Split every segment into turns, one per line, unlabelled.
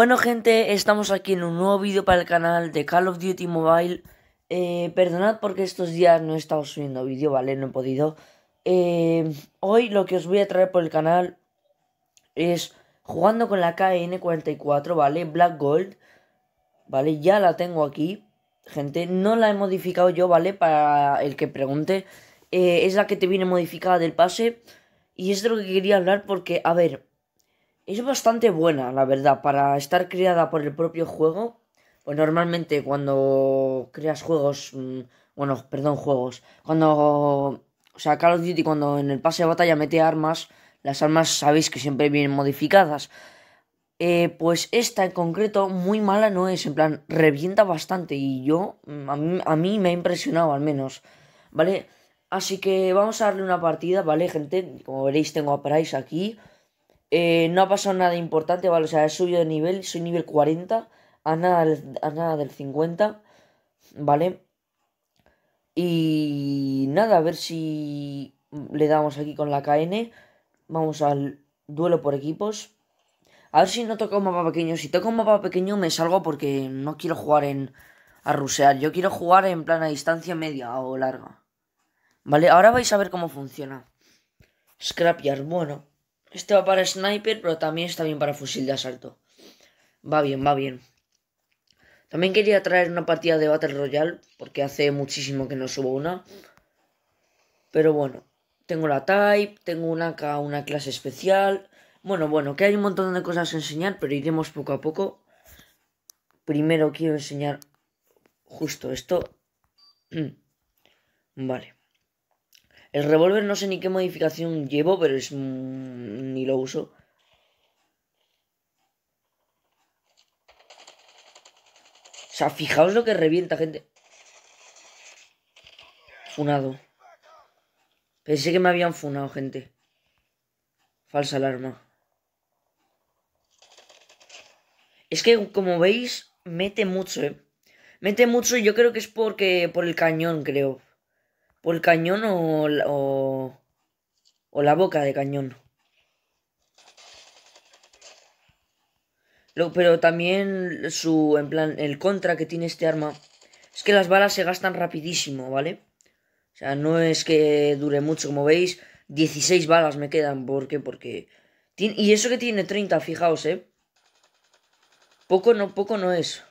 Bueno gente, estamos aquí en un nuevo vídeo para el canal de Call of Duty Mobile eh, Perdonad porque estos días no he estado subiendo vídeo, ¿vale? No he podido eh, Hoy lo que os voy a traer por el canal es jugando con la KN44, ¿vale? Black Gold ¿Vale? Ya la tengo aquí, gente No la he modificado yo, ¿vale? Para el que pregunte eh, Es la que te viene modificada del pase Y es de lo que quería hablar porque, a ver es bastante buena, la verdad, para estar creada por el propio juego. Pues normalmente cuando creas juegos, mm, bueno, perdón, juegos, cuando, o sea, Call of Duty cuando en el pase de batalla mete armas, las armas sabéis que siempre vienen modificadas. Eh, pues esta en concreto muy mala no es, en plan, revienta bastante y yo, mm, a mí, a mí, me ha impresionado al menos, ¿vale? Así que vamos a darle una partida, ¿vale, gente? Como veréis tengo a Price aquí eh, no ha pasado nada importante, ¿vale? O sea, he subido de nivel, soy nivel 40, a nada, nada del 50, ¿vale? Y nada, a ver si le damos aquí con la KN. Vamos al duelo por equipos. A ver si no toca un mapa pequeño. Si toco un mapa pequeño me salgo porque no quiero jugar en a rusear. Yo quiero jugar en plana distancia media o larga. Vale, ahora vais a ver cómo funciona. Scrapyard, bueno. Este va para sniper, pero también está bien para fusil de asalto. Va bien, va bien. También quería traer una partida de Battle Royale, porque hace muchísimo que no subo una. Pero bueno, tengo la Type, tengo una, una clase especial. Bueno, bueno, que hay un montón de cosas a enseñar, pero iremos poco a poco. Primero quiero enseñar justo esto. vale. El revólver no sé ni qué modificación llevo, pero es... ni lo uso. O sea, fijaos lo que revienta, gente. Funado. Pensé que me habían funado, gente. Falsa alarma. Es que, como veis, mete mucho, ¿eh? Mete mucho y yo creo que es porque... Por el cañón, creo por el cañón o, o, la boca de cañón. Lo, pero también su, en plan, el contra que tiene este arma es que las balas se gastan rapidísimo, ¿vale? O sea, no es que dure mucho, como veis, 16 balas me quedan, ¿por qué? Porque... y eso que tiene 30, fijaos, ¿eh? Poco no, poco no es.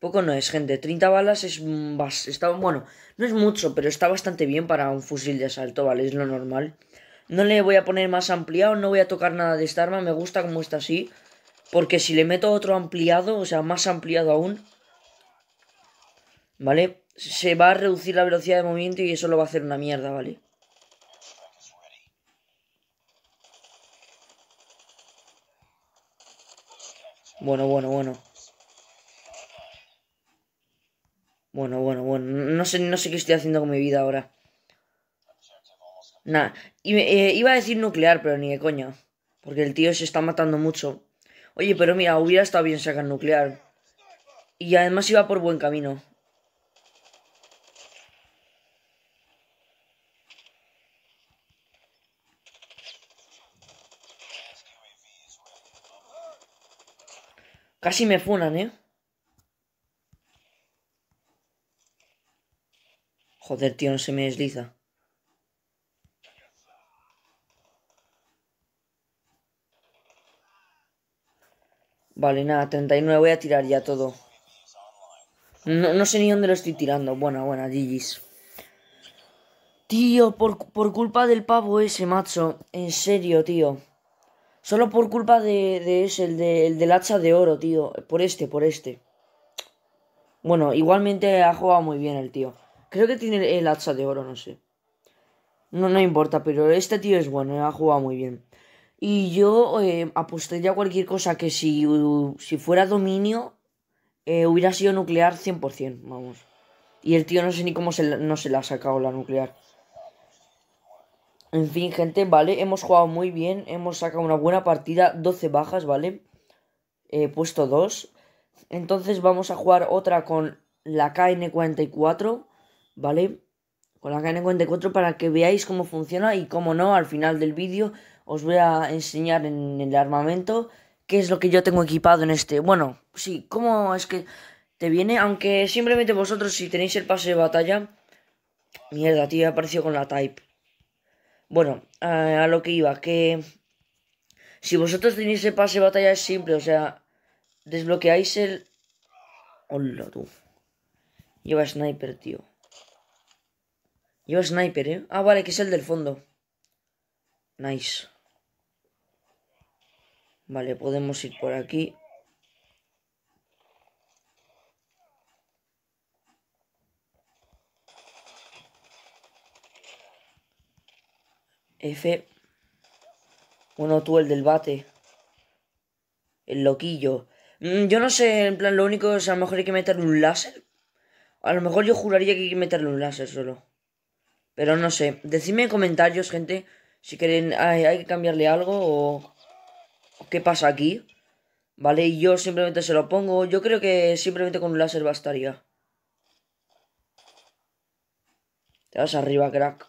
Poco no es, gente. 30 balas es está, bueno, no es mucho, pero está bastante bien para un fusil de asalto, ¿vale? Es lo normal. No le voy a poner más ampliado, no voy a tocar nada de esta arma, me gusta como está así. Porque si le meto otro ampliado, o sea, más ampliado aún, ¿vale? Se va a reducir la velocidad de movimiento y eso lo va a hacer una mierda, ¿vale? Bueno, bueno, bueno. Bueno, bueno, bueno. No sé, no sé qué estoy haciendo con mi vida ahora. Nah, eh, iba a decir nuclear, pero ni de coña. Porque el tío se está matando mucho. Oye, pero mira, hubiera estado bien sacar nuclear. Y además iba por buen camino. Casi me funan, ¿eh? Joder, tío, no se me desliza. Vale, nada, 39 voy a tirar ya todo. No, sé ni dónde lo estoy tirando. Buena, buena, GG's. Tío, por, culpa del pavo ese, macho. En serio, tío. Solo por culpa de, ese, el, del hacha de oro, tío. Por este, por este. Bueno, igualmente ha jugado muy bien el tío. Creo que tiene el hacha de oro, no sé. No, no importa, pero este tío es bueno, eh, ha jugado muy bien. Y yo eh, apostaría cualquier cosa que si, fuera dominio eh, hubiera sido nuclear 100%, vamos. Y el tío no sé ni cómo no se la ha sacado la nuclear. En fin, gente, ¿vale? Hemos jugado muy bien, hemos sacado una buena partida, 12 bajas, ¿vale? He puesto 2. Entonces vamos a jugar otra con la KN44. ¿vale? Con la kn 44 para que veáis cómo funciona y cómo no, al final del vídeo os voy a enseñar en el armamento qué es lo que yo tengo equipado en este. Bueno, sí, cómo es que te viene, aunque simplemente vosotros si tenéis el pase de batalla... Mierda, tío, apareció con la type. Bueno, a, a lo que iba, que... Si vosotros tenéis el pase de batalla es simple, o sea, desbloqueáis el... Hola, tú. Lleva sniper, tío es sniper, ¿eh? Ah, vale, que es el del fondo. Nice. Vale, podemos ir por aquí. F. Bueno, tú, el del bate. El loquillo. Mm, yo no sé, en plan, lo único es a lo mejor hay que meterle un láser. A lo mejor yo juraría que hay que meterle un láser solo. Pero no sé, decidme en comentarios, gente, si quieren, hay que cambiarle algo o qué pasa aquí. Vale, y yo simplemente se lo pongo. Yo creo que simplemente con un láser bastaría. Te vas arriba, crack.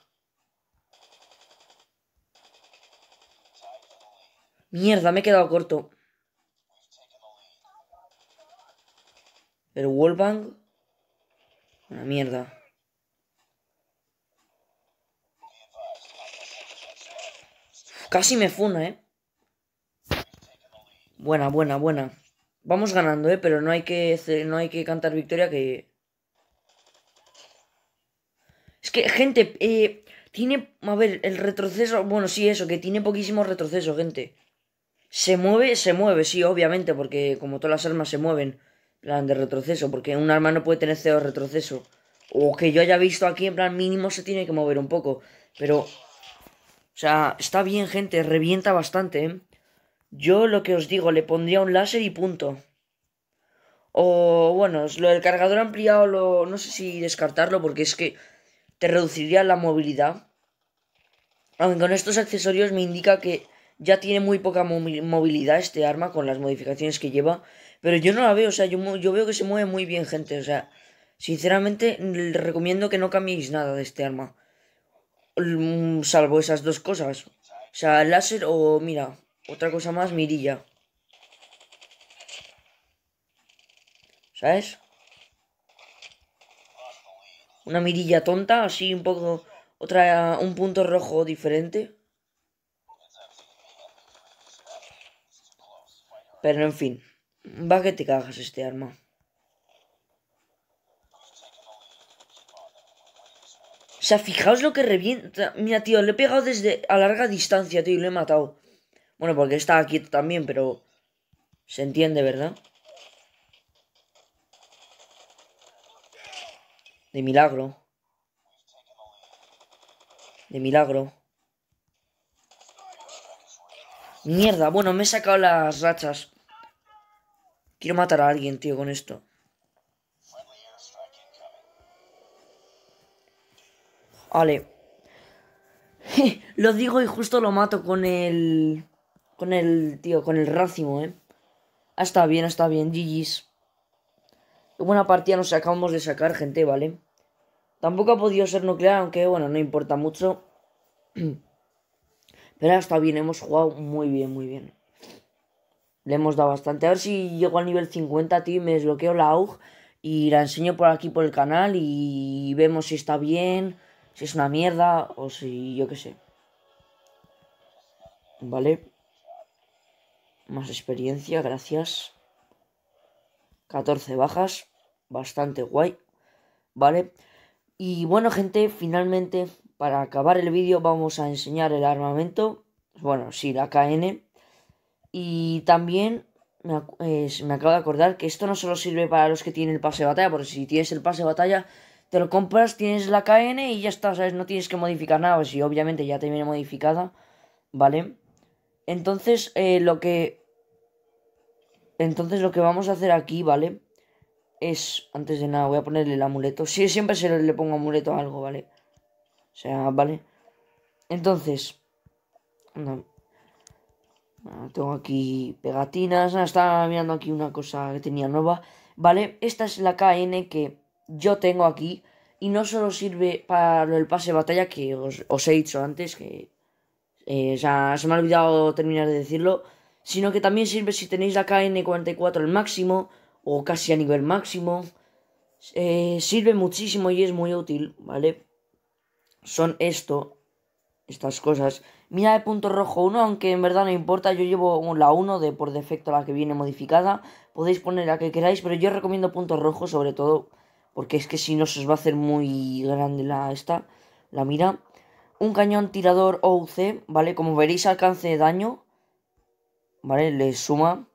Mierda, me he quedado corto. El wallbang. Una mierda. Casi me funa, ¿eh? Buena, buena, buena. Vamos ganando, ¿eh? Pero no hay que, no hay que cantar victoria que... Es que, gente, eh, tiene... A ver, el retroceso... Bueno, sí, eso, que tiene poquísimo retroceso, gente. Se mueve, se mueve, sí, obviamente, porque como todas las armas se mueven, plan de retroceso, porque un arma no puede tener cero retroceso. O que yo haya visto aquí, en plan mínimo se tiene que mover un poco. Pero o sea, está bien, gente, revienta bastante. ¿eh? Yo lo que os digo, le pondría un láser y punto. O bueno, lo del cargador ampliado, no sé si descartarlo porque es que te reduciría la movilidad. Aunque con estos accesorios me indica que ya tiene muy poca movilidad este arma con las modificaciones que lleva. Pero yo no la veo, o sea, yo, veo que se mueve muy bien, gente. O sea, sinceramente recomiendo que no cambiéis nada de este arma. Mm, salvo esas dos cosas. O sea, láser o, mira, otra cosa más, mirilla. ¿Sabes? Una mirilla tonta, así un poco... Otra... Un punto rojo diferente. Pero en fin. Va que te cagas este arma. sea, fijaos lo que revienta. Mira, tío, le he pegado desde a larga distancia, tío, y lo he matado. Bueno, porque está aquí también, pero... Se entiende, ¿verdad? De milagro. De milagro. Mierda, bueno, me he sacado las rachas. Quiero matar a alguien, tío, con esto. Vale. lo digo y justo lo mato con el... Con el, tío, con el racimo, ¿eh? Ah, está bien, está bien, GG's. buena partida nos acabamos de sacar, gente, ¿vale? Tampoco ha podido ser nuclear, aunque, bueno, no importa mucho. Pero está bien, hemos jugado muy bien, muy bien. Le hemos dado bastante. A ver si llego al nivel 50, tío, y me desbloqueo la AUG. Y la enseño por aquí, por el canal, y vemos si está bien si es una mierda o si yo qué sé. ¿Vale? Más experiencia, gracias. 14 bajas, bastante guay. ¿Vale? Y bueno, gente, finalmente, para acabar el vídeo, vamos a enseñar el armamento. Bueno, sí, la KN. Y también me, eh, me acabo de acordar que esto no solo sirve para los que tienen el pase de batalla, porque si tienes el pase de batalla te lo compras, tienes la KN y ya está, ¿sabes? No tienes que modificar nada, si pues obviamente ya te viene modificada, ¿vale? Entonces, eh, lo que... Entonces lo que vamos a hacer aquí, ¿vale? Es, antes de nada, voy a ponerle el amuleto. Sí, siempre se le pongo amuleto a algo, ¿vale? O sea, ¿vale? Entonces... Ah, tengo aquí pegatinas. Ah, estaba mirando aquí una cosa que tenía nueva. ¿Vale? Esta es la KN que yo tengo aquí y no solo sirve para el pase de batalla que os, he dicho antes, que eh, se me ha olvidado terminar de decirlo, sino que también sirve si tenéis la KN44 al máximo o casi a nivel máximo. Eh, sirve muchísimo y es muy útil, ¿vale? Son esto, estas cosas. Mira de punto rojo 1, aunque en verdad no importa, yo llevo la 1 de por defecto la que viene modificada. Podéis poner la que queráis, pero yo recomiendo punto rojo sobre todo porque es que si no se os va a hacer muy grande la esta, la mira. Un cañón tirador OUC, ¿vale? Como veréis, alcance de daño, ¿vale? Le suma.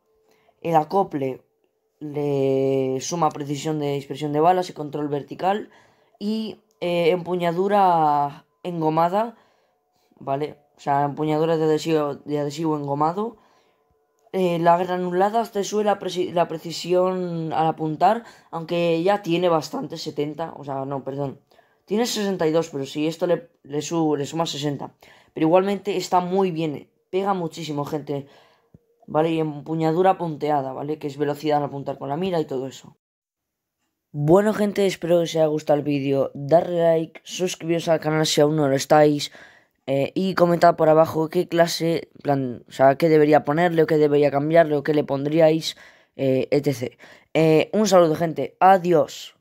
El acople le suma precisión de dispersión de balas y control vertical. Y eh, empuñadura engomada, ¿vale? O sea, empuñadura de de adhesivo engomado eh, la granulada te sube la precisión al apuntar, aunque ya tiene bastante, 70, o sea, no, perdón. Tiene 62, pero si esto le, le, le suma 60. Pero igualmente está muy bien, eh, pega muchísimo, gente. ¿Vale? Y empuñadura punteada, ¿vale? Que es velocidad al apuntar con la mira y todo eso. Bueno gente, espero que os haya gustado el vídeo, darle like, suscribiros al canal si aún no lo estáis, eh, y comentad por abajo qué clase, plan, o sea, qué debería ponerle, o qué debería cambiarle, o qué le pondríais, eh, etc. Eh, un saludo, gente. Adiós.